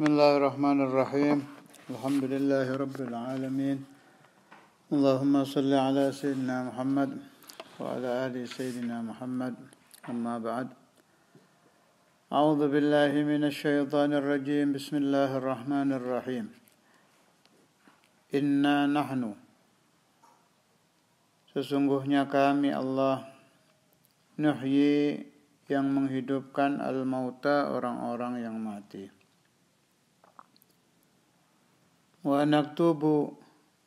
بسم الله الرحمن الرحيم الحمد لله رب العالمين اللهم صل على سيدنا محمد وعلى آل سيدنا محمد أما بعد أعوذ بالله من الشيطان الرجيم بسم الله الرحمن الرحيم إنا نحن Sesungguhnya kami Allah Nuhyi yang menghidupkan al-mauta orang-orang yang mati wa naktubu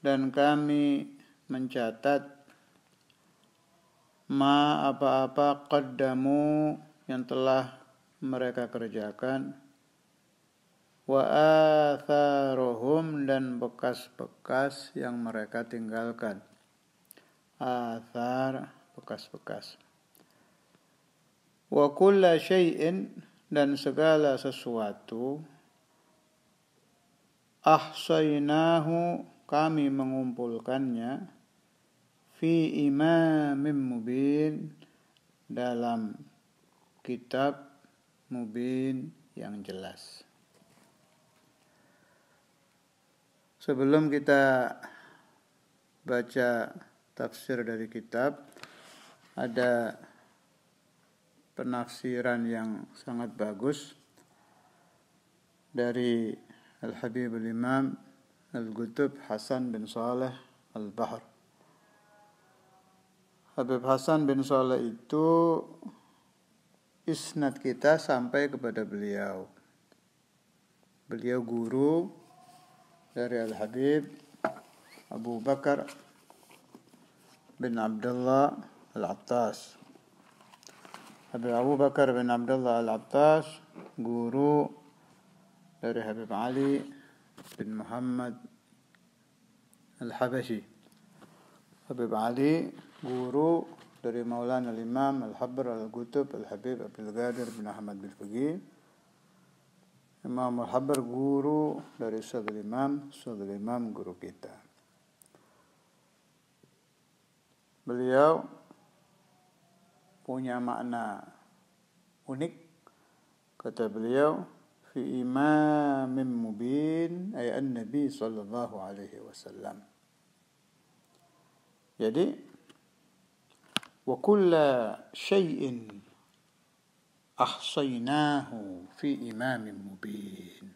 dan kami mencatat ma apa-apa qaddamu yang telah mereka kerjakan wa atharohum dan bekas-bekas yang mereka tinggalkan athar bekas-bekas wa kulla syai'in dan segala sesuatu ahsainahu kami mengumpulkannya fi imamim mubin dalam kitab mubin yang jelas. Sebelum kita baca tafsir dari kitab, ada penafsiran yang sangat bagus dari al-habib al-imam al القطب Hasan bin Saleh Al-Bahr Habib Hasan bin Saleh itu isnad kita sampai kepada beliau. Beliau guru dari Al-Habib Abu Bakar bin Abdullah Al-Attas. Habib Abu Bakar bin Abdullah Al-Attas guru dari Habib Ali bin Muhammad Al-Habashi. Habib Ali guru dari Maulana imam Al-Habr Al-Qutub Al-Habib Abdul Qadir bin Ahmad bin Fagi. Imam Al-Habr guru dari Ustaz Imam, Ustaz Imam guru kita. Beliau punya makna unik kata beliau في إمام مبين أي النبي صلى الله عليه wasallam. Jadi وكل شيء أحصيناه في إمام مبين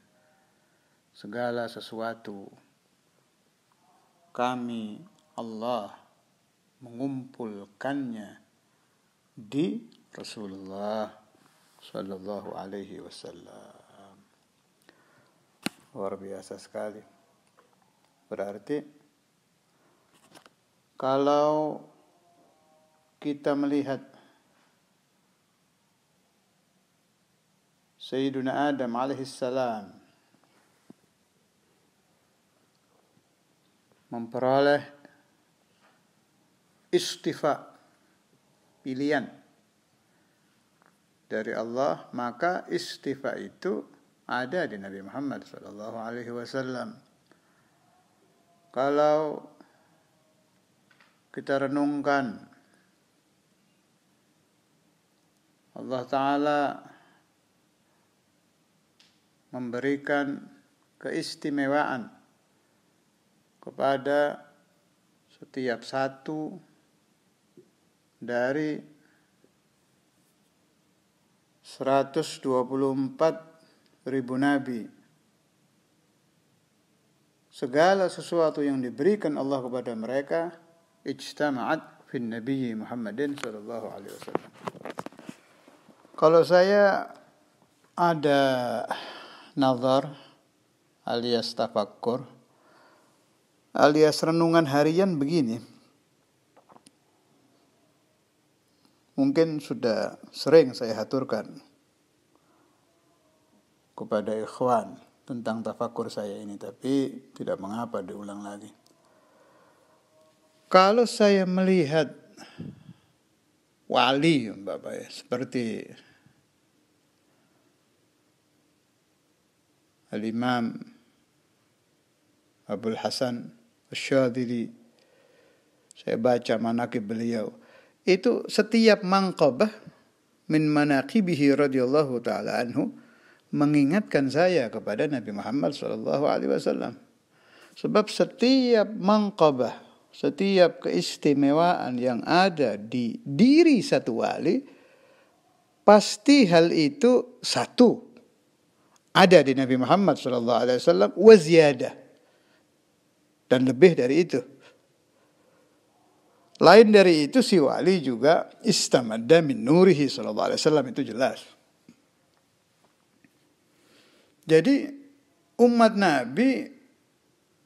segala sesuatu kami Allah mengumpulkannya di Rasulullah sallallahu alaihi wasallam Luar biasa sekali. Berarti kalau kita melihat Sayyiduna Adam alaihissalam memperoleh istifa pilihan dari Allah maka istifa itu ada di Nabi Muhammad Shallallahu Alaihi Wasallam. Kalau kita renungkan Allah Ta'ala memberikan keistimewaan kepada setiap satu dari 124 ribu nabi. Segala sesuatu yang diberikan Allah kepada mereka ijtama'at fin Nabi Muhammadin sallallahu alaihi wasallam. Kalau saya ada nazar alias tafakkur alias renungan harian begini. Mungkin sudah sering saya haturkan kepada ikhwan tentang tafakur saya ini, tapi tidak mengapa diulang lagi. Kalau saya melihat wali, Bapak ya, seperti Al-Imam Abdul Hasan Asy-Syadzili saya baca manakib beliau, itu setiap mangkabah min manaqibihi radhiyallahu taala anhu mengingatkan saya kepada Nabi Muhammad SAW, Sebab setiap mangkabah, setiap keistimewaan yang ada di diri satu wali, pasti hal itu satu ada di Nabi Muhammad SAW. Waziyada waziyadah dan lebih dari itu. Lain dari itu si wali juga istamadda min nurihi itu jelas. Jadi umat Nabi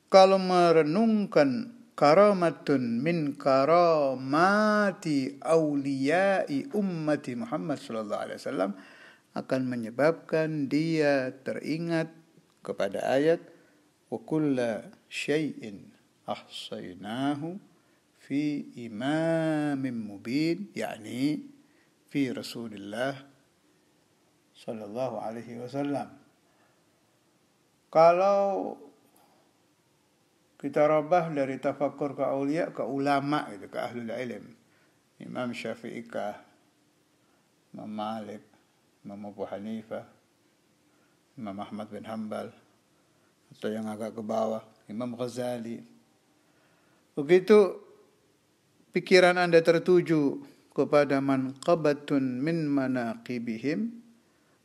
kalau merenungkan karamatun min karamati awliyai ummati Muhammad sallallahu alaihi wasallam akan menyebabkan dia teringat kepada ayat wa kulla syai'in ahsaynahu fi imamin mubin yakni fi Rasulillah sallallahu alaihi wasallam kalau kita robah dari tafakur ke aulia ke ulama itu ke ahlul ilm. Imam Syafi'i kah, Imam Malik, Imam Abu Hanifah, Imam Ahmad bin Hambal, atau yang agak ke bawah, Imam Ghazali. Begitu pikiran Anda tertuju kepada man manqabatun min manaqibihim,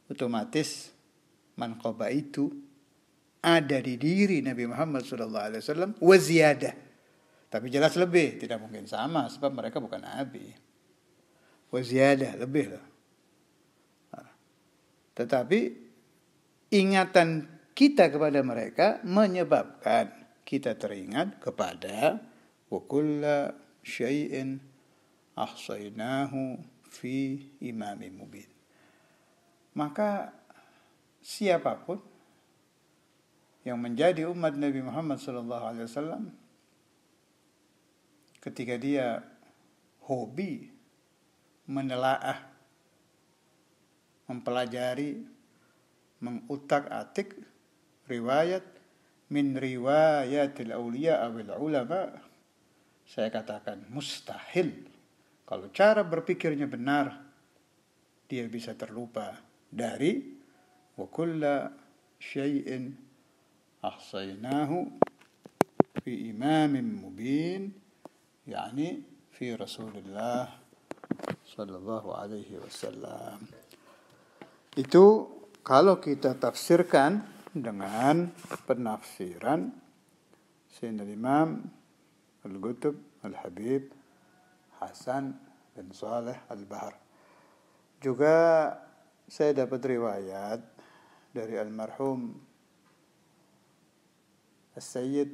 otomatis manqabah itu ada di diri Nabi Muhammad SAW waziyadah. Tapi jelas lebih, tidak mungkin sama sebab mereka bukan Nabi. Waziyadah lebih loh. Ah. Tetapi ingatan kita kepada mereka menyebabkan kita teringat kepada wa syai'in ahsainahu fi imami mubin. Maka siapapun yang menjadi umat Nabi Muhammad SAW ketika dia hobi menelaah, mempelajari, mengutak-atik riwayat min riwayat awliya awil ulama saya katakan mustahil kalau cara berpikirnya benar dia bisa terlupa dari wa kulla syai'in أحصيناه في إمام مبين يعني في رسول الله صلى الله عليه وسلم itu kalau kita tafsirkan dengan penafsiran Sayyidina Imam Al-Qutb Al-Habib Hasan bin Saleh Al-Bahar juga saya dapat riwayat dari almarhum Sayyid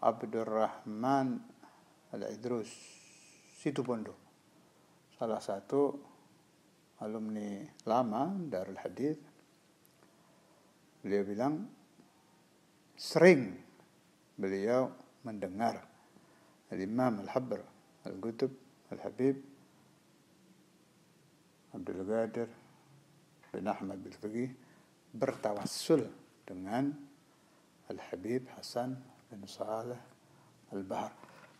Abdurrahman Al-Idrus Situbondo salah satu alumni lama Darul Hadith beliau bilang sering beliau mendengar Al-Imam Al-Habr Al-Qutb Al-Habib Abdul Qadir, bin Ahmad bin Fagih bertawassul dengan Al-Habib Hasan bin Saleh Al-Bahar.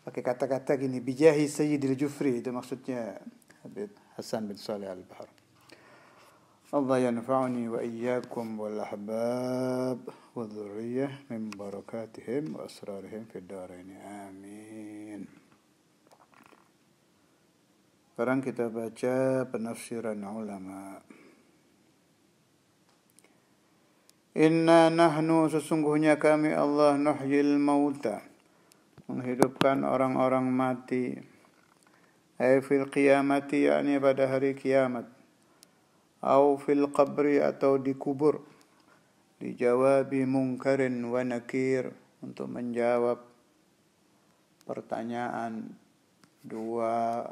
Pakai kata-kata gini, bijahi Sayyidil Jufri, itu maksudnya Habib Hasan bin Saleh Al-Bahar. Allah yanfa'uni wa iyyakum wal ahbab wa dhurriyyah min barakatihim wa asrarihim fid darain. Amin. Sekarang kita baca penafsiran ulama. Inna nahnu sesungguhnya kami Allah nuhyil mauta menghidupkan orang-orang mati ay fil qiyamati yakni pada hari kiamat au fil qabri atau dikubur dijawabi mungkarin wa nakir untuk menjawab pertanyaan dua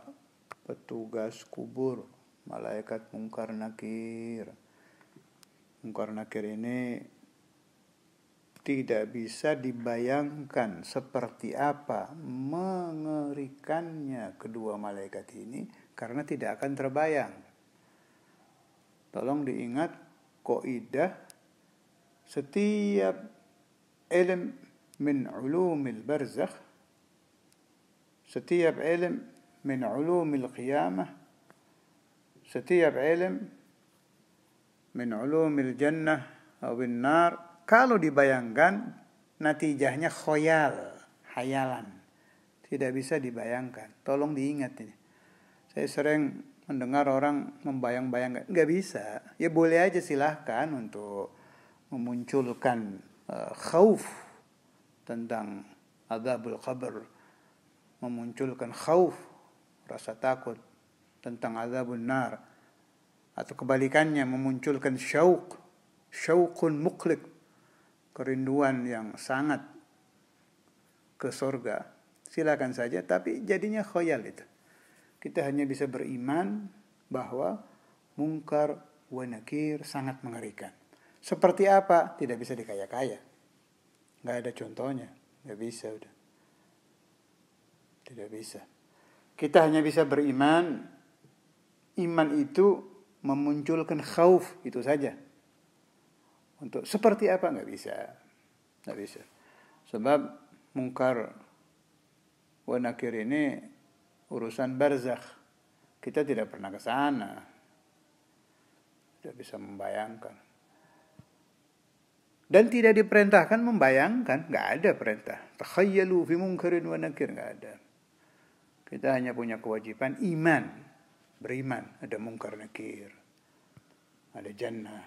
petugas kubur malaikat mungkar nakir karena ini tidak bisa dibayangkan seperti apa mengerikannya kedua malaikat ini karena tidak akan terbayang. Tolong diingat koidah setiap ilm min ulumil barzakh setiap ilm min ulumil qiyamah setiap ilm min ulumil jannah awin nar kalau dibayangkan natijahnya khoyal hayalan tidak bisa dibayangkan tolong diingat ini saya sering mendengar orang membayang-bayangkan nggak bisa ya boleh aja silahkan untuk memunculkan uh, khauf tentang azabul qabr memunculkan khauf rasa takut tentang azabun nar atau kebalikannya memunculkan syauq syauqun muklik kerinduan yang sangat ke sorga silakan saja tapi jadinya khoyal itu kita hanya bisa beriman bahwa mungkar wa nakir sangat mengerikan seperti apa tidak bisa dikaya-kaya nggak ada contohnya nggak bisa udah tidak bisa kita hanya bisa beriman iman itu memunculkan khauf itu saja. Untuk seperti apa nggak bisa, nggak bisa. Sebab mungkar wa nakir ini urusan barzakh. Kita tidak pernah ke sana. Tidak bisa membayangkan. Dan tidak diperintahkan membayangkan. Nggak ada perintah. Takhayyalu fi mungkarin wa nakir. Nggak ada. Kita hanya punya kewajiban iman beriman, ada mungkar nakir, ada jannah,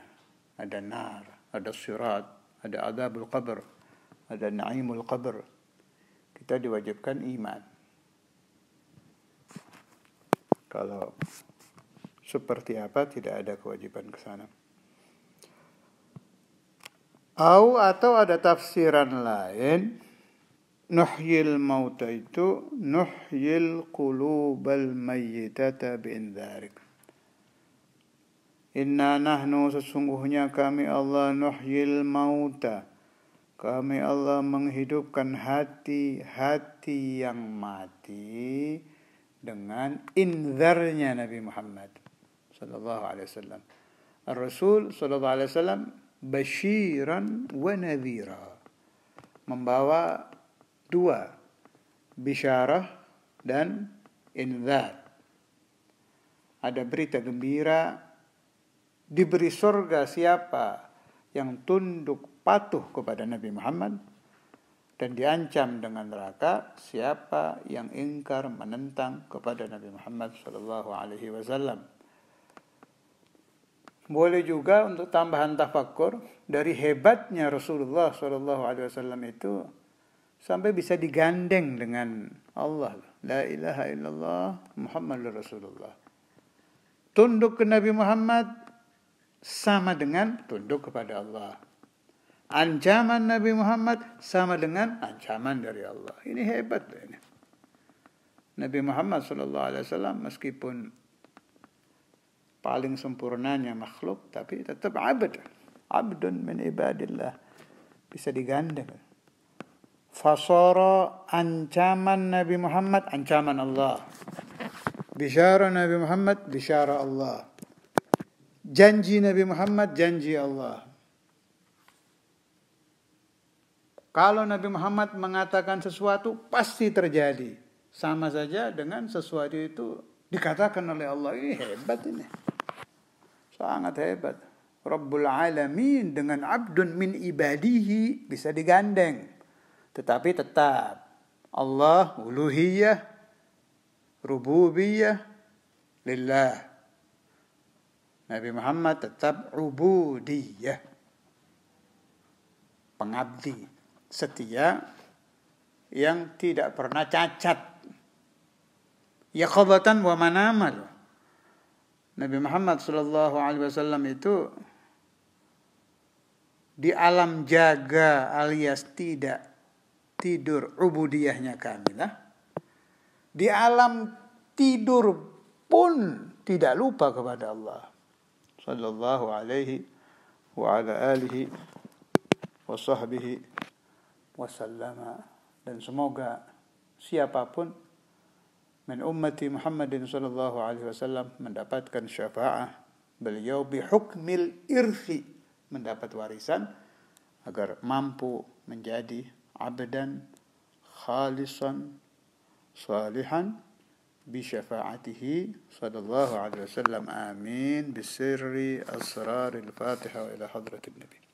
ada nar, ada surat, ada azabul qabr, ada naimul qabr. Kita diwajibkan iman. Kalau seperti apa tidak ada kewajiban ke sana. Au atau ada tafsiran lain nuhyil mauta itu nuhyil qulubal mayyitata bi'indharik Inna nahnu sesungguhnya kami Allah nuhyil mauta. Kami Allah menghidupkan hati-hati yang mati dengan inzarnya Nabi Muhammad sallallahu alaihi wasallam. Rasul sallallahu alaihi wasallam basyiran wa nadhira. Membawa Dua, bisyarah dan inzat. Ada berita gembira, diberi surga siapa yang tunduk patuh kepada Nabi Muhammad dan diancam dengan neraka siapa yang ingkar menentang kepada Nabi Muhammad saw Alaihi Wasallam. Boleh juga untuk tambahan tafakur dari hebatnya Rasulullah saw Alaihi Wasallam itu sampai bisa digandeng dengan Allah. La ilaha illallah Muhammadur Rasulullah. Tunduk ke Nabi Muhammad sama dengan tunduk kepada Allah. Ancaman Nabi Muhammad sama dengan ancaman dari Allah. Ini hebat ini. Nabi Muhammad Shallallahu Alaihi Wasallam meskipun paling sempurnanya makhluk tapi tetap abad abdun min ibadillah bisa digandeng Fasara ancaman Nabi Muhammad ancaman Allah. Bishara Nabi Muhammad bishara Allah. Janji Nabi Muhammad janji Allah. Kalau Nabi Muhammad mengatakan sesuatu pasti terjadi. Sama saja dengan sesuatu itu dikatakan oleh Allah ini hebat ini. Sangat hebat. Rabbul alamin dengan abdun min ibadihi bisa digandeng. Tetapi tetap Allah uluhiyah, rububiyah, lillah. Nabi Muhammad tetap ubudiyah. Pengabdi, setia, yang tidak pernah cacat. ya Yaqobatan wa manamal. Nabi Muhammad sallallahu Alaihi Wasallam itu di alam jaga alias tidak tidur ubudiyahnya kamilah. Di alam tidur pun tidak lupa kepada Allah. Sallallahu alaihi wa ala alihi wa sahbihi wasallama. Dan semoga siapapun min ummati Muhammadin sallallahu alaihi wasallam mendapatkan syafaah beliau bihukmil irfi mendapat warisan agar mampu menjadi عبدا خالصا صالحا بشفاعته صلى الله عليه وسلم آمين بسر أسرار الفاتحة وإلى حضرة النبي